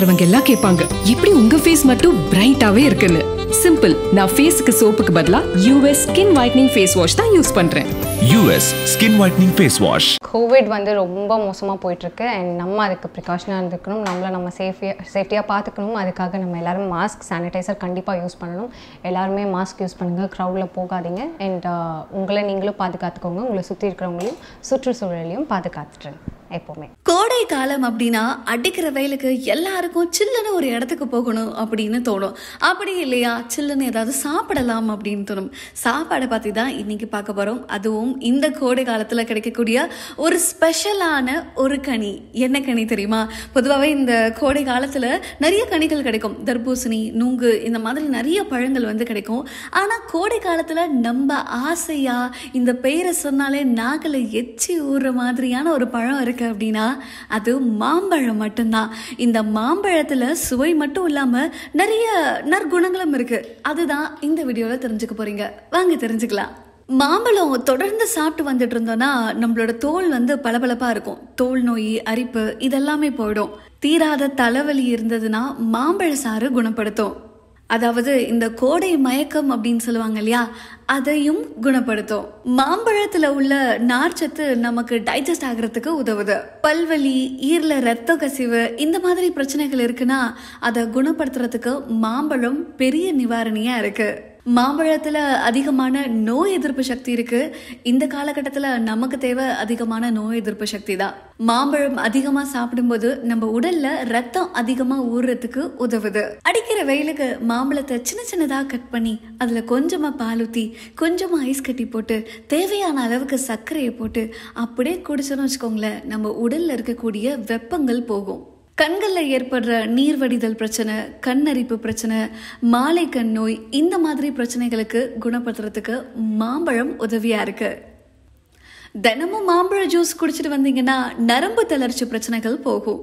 பாக்குறவங்க எல்லாம் கேட்பாங்க எப்படி உங்க ஃபேஸ் மட்டும் பிரைட்டாவே இருக்குன்னு சிம்பிள் நான் ஃபேஸ்க்கு சோப்புக்கு பதிலா US skin whitening face wash தான் யூஸ் பண்றேன் US skin whitening face wash Covid வந்து ரொம்ப மோசமா போயிட்டு இருக்கு அண்ட் நம்ம அதுக்கு பிரிகாஷனா இருந்துக்கணும் நம்மள நம்ம சேஃபியா சேஃப்டியா பாத்துக்கணும் அதுக்காக நம்ம எல்லாரும் மாஸ்க் சானிடைசர் கண்டிப்பா யூஸ் பண்ணணும் எல்லாருமே மாஸ்க் யூஸ் பண்ணுங்க க்ரௌட்ல போகாதீங்க அண்ட் uh, உங்களை நீங்களும் பாதுகாத்துக்கோங்க உங்களை சுத்தி இருக்கிறவங்களையும் சுற்றுச்சூழலையும் பாதுகாத்துட்டு எப்போவுமே கோடை காலம் அப்படின்னா அடிக்கிற வயலுக்கு எல்லாருக்கும் சில்லுன்னு ஒரு இடத்துக்கு போகணும் அப்படின்னு தோணும் அப்படி இல்லையா சில்லுன்னு ஏதாவது சாப்பிடலாம் அப்படின்னு தோணும் சாப்பாடை பற்றி தான் இன்னைக்கு பார்க்க போகிறோம் அதுவும் இந்த கோடை காலத்தில் கிடைக்கக்கூடிய ஒரு ஸ்பெஷலான ஒரு கனி என்ன கனி தெரியுமா பொதுவாகவே இந்த கோடை காலத்தில் நிறைய கனிகள் கிடைக்கும் தர்பூசணி நுங்கு இந்த மாதிரி நிறைய பழங்கள் வந்து கிடைக்கும் ஆனால் கோடை காலத்தில் நம்ம ஆசையாக இந்த பெயரை சொன்னாலே நாக்கில் எச்சி ஊறுற மாதிரியான ஒரு பழம் இருக்குது இருக்கு அப்படின்னா அது மாம்பழம் மட்டும்தான் இந்த மாம்பழத்தில் சுவை மட்டும் இல்லாமல் நிறைய நற்குணங்களும் இருக்குது அதுதான் இந்த வீடியோவில் தெரிஞ்சுக்க போகிறீங்க வாங்க தெரிஞ்சுக்கலாம் மாம்பழம் தொடர்ந்து சாப்பிட்டு வந்துட்டு இருந்தோம்னா நம்மளோட தோல் வந்து பளபளப்பாக இருக்கும் தோல் நோய் அரிப்பு இதெல்லாமே போயிடும் தீராத தலைவலி இருந்ததுன்னா மாம்பழ சாறு குணப்படுத்தும் அதாவது இந்த கோடை மயக்கம் அப்படின்னு சொல்லுவாங்க இல்லையா அதையும் குணப்படுத்தும் மாம்பழத்தில் உள்ள நார்ச்சத்து நமக்கு டைஜஸ்ட் ஆகிறதுக்கு உதவுது பல்வலி ஈரில் ரத்த கசிவு இந்த மாதிரி பிரச்சனைகள் இருக்குன்னா அதை குணப்படுத்துறதுக்கு மாம்பழம் பெரிய நிவாரணியா இருக்குது மாம்பழத்தில் அதிகமான நோய் எதிர்ப்பு சக்தி இருக்கு இந்த காலகட்டத்தில் நமக்கு தேவை அதிகமான நோய் எதிர்ப்பு சக்தி தான் மாம்பழம் அதிகமாக சாப்பிடும்போது நம்ம உடல்ல ரத்தம் அதிகமாக ஊறுறதுக்கு உதவுது அடிக்கிற வெயிலுக்கு மாம்பழத்தை சின்ன சின்னதாக கட் பண்ணி அதில் கொஞ்சமாக பாலூத்தி கொஞ்சமாக ஐஸ் கட்டி போட்டு தேவையான அளவுக்கு சர்க்கரையை போட்டு அப்படியே குடிச்சோன்னு வச்சுக்கோங்களேன் நம்ம உடல்ல இருக்கக்கூடிய வெப்பங்கள் போகும் கண்களில் ஏற்படுற நீர் வடிதல் பிரச்சனை கண்ணரிப்பு பிரச்சனை மாலை கண் நோய் இந்த மாதிரி பிரச்சனைகளுக்கு குணப்படுத்துறதுக்கு மாம்பழம் உதவியாக இருக்குது தினமும் மாம்பழ ஜூஸ் குடிச்சிட்டு வந்தீங்கன்னா நரம்பு தளர்ச்சி பிரச்சனைகள் போகும்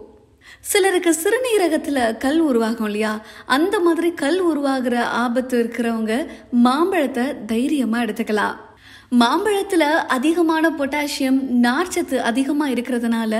சிலருக்கு சிறுநீரகத்தில் கல் உருவாகும் இல்லையா அந்த மாதிரி கல் உருவாகிற ஆபத்து இருக்கிறவங்க மாம்பழத்தை தைரியமாக எடுத்துக்கலாம் மாம்பழத்தில் அதிகமான பொட்டாசியம் நார்ச்சத்து அதிகமாக இருக்கிறதுனால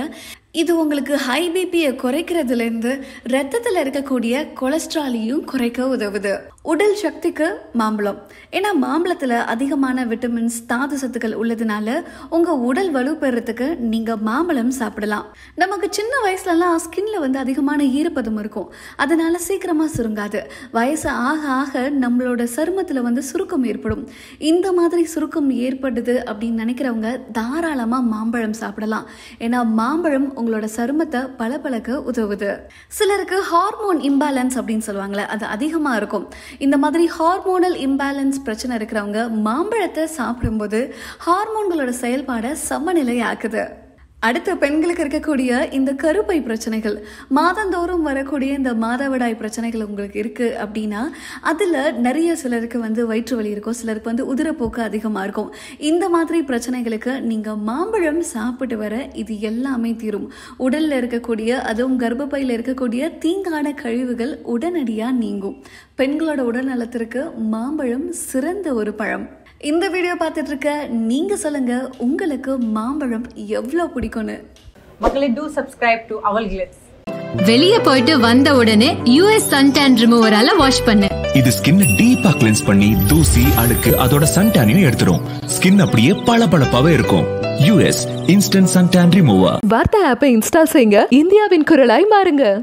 இது உங்களுக்கு ஹை பிபியை குறைக்கிறதுலேருந்து ரத்தத்தில் இருக்கக்கூடிய கொலஸ்ட்ராலையும் குறைக்க உதவுது உடல் சக்திக்கு மாம்பழம் ஏன்னா மாம்பழத்தில் அதிகமான விட்டமின்ஸ் தாது சத்துக்கள் உள்ளதுனால உங்கள் உடல் வலுப்பெறத்துக்கு நீங்கள் மாம்பழம் சாப்பிடலாம் நமக்கு சின்ன வயசுலலாம் ஸ்கின்ல வந்து அதிகமான ஈரப்பதம் இருக்கும் அதனால சீக்கிரமாக சுருங்காது வயசு ஆக ஆக நம்மளோட சருமத்தில் வந்து சுருக்கம் ஏற்படும் இந்த மாதிரி சுருக்கம் ஏற்படுது அப்படின்னு நினைக்கிறவங்க தாராளமாக மாம்பழம் சாப்பிடலாம் ஏன்னா மாம்பழம் உங்களோட சருமத்தை பழக்க உதவுது சிலருக்கு ஹார்மோன் இம்பாலன்ஸ் அப்படின்னு சொல்லுவாங்களே அது அதிகமாக இருக்கும் இந்த மாதிரி ஹார்மோனல் இம்பேலன்ஸ் பிரச்சனை இருக்கிறவங்க மாம்பழத்தை சாப்பிடும்போது ஹார்மோன்களோட செயல்பாடை சமநிலை ஆக்குது அடுத்து பெண்களுக்கு இருக்கக்கூடிய இந்த கருப்பை பிரச்சனைகள் மாதந்தோறும் வரக்கூடிய இந்த மாதவிடாய் பிரச்சனைகள் உங்களுக்கு இருக்குது அப்படின்னா அதில் நிறைய சிலருக்கு வந்து வயிற்று வலி இருக்கும் சிலருக்கு வந்து உதிரப்போக்கு அதிகமாக இருக்கும் இந்த மாதிரி பிரச்சனைகளுக்கு நீங்கள் மாம்பழம் சாப்பிட்டு வர இது எல்லாமே தீரும் உடலில் இருக்கக்கூடிய அதுவும் கர்ப்பப்பையில் இருக்கக்கூடிய தீங்கான கழிவுகள் உடனடியாக நீங்கும் பெண்களோட உடல்நலத்திற்கு மாம்பழம் சிறந்த ஒரு பழம் இந்த வீடியோ பார்த்துட்டு இருக்க நீங்க சொல்லுங்க உங்களுக்கு மாம்பழம் எவ்வளவு பிடிக்கும்னு மக்களை to subscribe to Aval glitz வெளியே போயிட்டு வந்த உடனே யூஎஸ் சன் டேன் ரிமூவரால வாஷ் பண்ணு இது ஸ்கின் டீப்பா கிளென்ஸ் பண்ணி தூசி அழுக்கு அதோட சன் டேனையும் எடுத்துரும் ஸ்கின் அப்படியே பளபளப்பாவே இருக்கும் US instant sun tan remover வார்த்தை ஆப்பை இன்ஸ்டால் செய்யுங்க இந்தியாவின் குரலாய் மாறுங்க